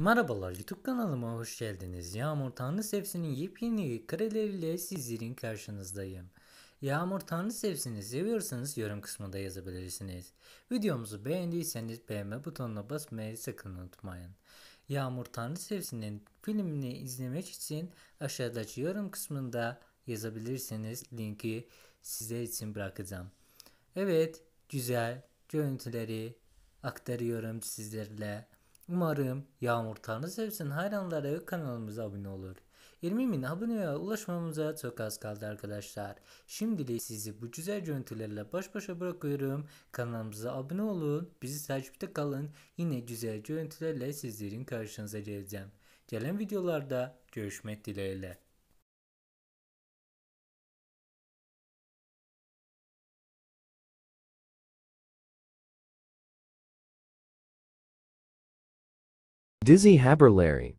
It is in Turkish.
Merhabalar YouTube kanalıma hoş geldiniz. Yağmur Tanrı Sevsin'in yepyeni kareleriyle sizlerin karşınızdayım. Yağmur Tanrı Sevsin'i seviyorsanız yorum kısmında yazabilirsiniz. Videomuzu beğendiyseniz beğenme butonuna basmayı sakın unutmayın. Yağmur Tanrı Sevsin'in filmini izlemek için aşağıdaki yorum kısmında yazabilirsiniz. Linki size için bırakacağım. Evet güzel görüntüleri aktarıyorum sizlerle. Umarım yağmur tanrı sevsin hayranlara ve kanalımıza abone olur. 20 bin aboneye ulaşmamıza çok az kaldı arkadaşlar. Şimdilik sizi bu güzel görüntülerle baş başa bırakıyorum. Kanalımıza abone olun, bizi takipte kalın. Yine güzel görüntülerle sizlerin karşınıza geleceğim. Gelen videolarda görüşmek dileğiyle. Dizzy Haberlary